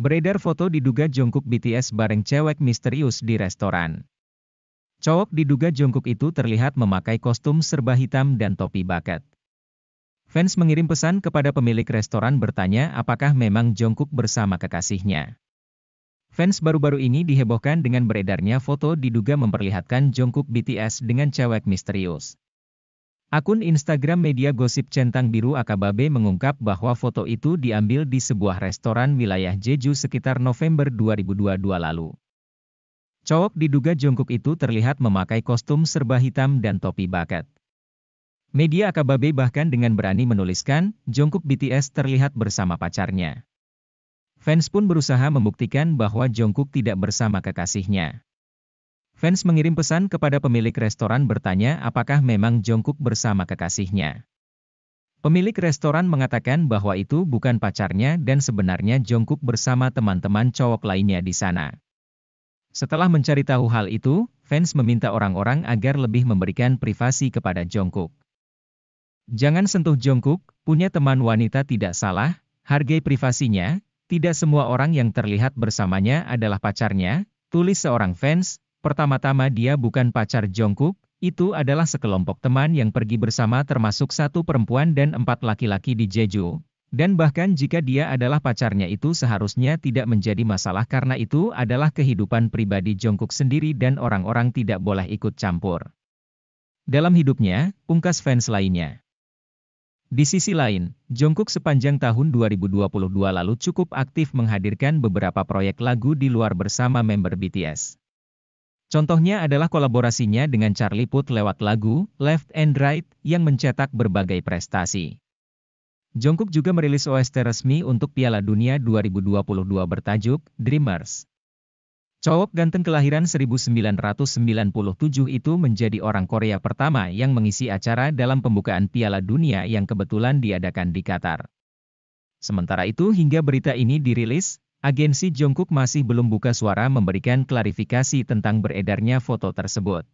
Beredar foto diduga Jungkook BTS bareng cewek misterius di restoran. Cowok diduga Jungkook itu terlihat memakai kostum serba hitam dan topi bucket. Fans mengirim pesan kepada pemilik restoran bertanya apakah memang Jungkook bersama kekasihnya. Fans baru-baru ini dihebohkan dengan beredarnya foto diduga memperlihatkan Jungkook BTS dengan cewek misterius. Akun Instagram media gosip Centang Biru Akababe mengungkap bahwa foto itu diambil di sebuah restoran wilayah Jeju sekitar November 2022 lalu. Cowok diduga Jongkok itu terlihat memakai kostum serba hitam dan topi bakat. Media Akababe bahkan dengan berani menuliskan, Jongkok BTS terlihat bersama pacarnya. Fans pun berusaha membuktikan bahwa Jongkok tidak bersama kekasihnya. Fans mengirim pesan kepada pemilik restoran bertanya apakah memang Jongkook bersama kekasihnya. Pemilik restoran mengatakan bahwa itu bukan pacarnya dan sebenarnya Jongkook bersama teman-teman cowok lainnya di sana. Setelah mencari tahu hal itu, fans meminta orang-orang agar lebih memberikan privasi kepada Jongkook. Jangan sentuh Jongkook, punya teman wanita tidak salah, hargai privasinya, tidak semua orang yang terlihat bersamanya adalah pacarnya, tulis seorang fans, Pertama-tama dia bukan pacar Jongkook, itu adalah sekelompok teman yang pergi bersama termasuk satu perempuan dan empat laki-laki di Jeju. Dan bahkan jika dia adalah pacarnya itu seharusnya tidak menjadi masalah karena itu adalah kehidupan pribadi Jongkook sendiri dan orang-orang tidak boleh ikut campur. Dalam hidupnya, pungkas fans lainnya. Di sisi lain, Jongkook sepanjang tahun 2022 lalu cukup aktif menghadirkan beberapa proyek lagu di luar bersama member BTS. Contohnya adalah kolaborasinya dengan Charlie Puth lewat lagu Left and Right yang mencetak berbagai prestasi. Jungkook juga merilis OST resmi untuk Piala Dunia 2022 bertajuk Dreamers. Cowok ganteng kelahiran 1997 itu menjadi orang Korea pertama yang mengisi acara dalam pembukaan Piala Dunia yang kebetulan diadakan di Qatar. Sementara itu hingga berita ini dirilis, Agensi Jungkook masih belum buka suara memberikan klarifikasi tentang beredarnya foto tersebut.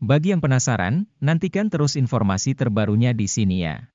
Bagi yang penasaran, nantikan terus informasi terbarunya di sini ya.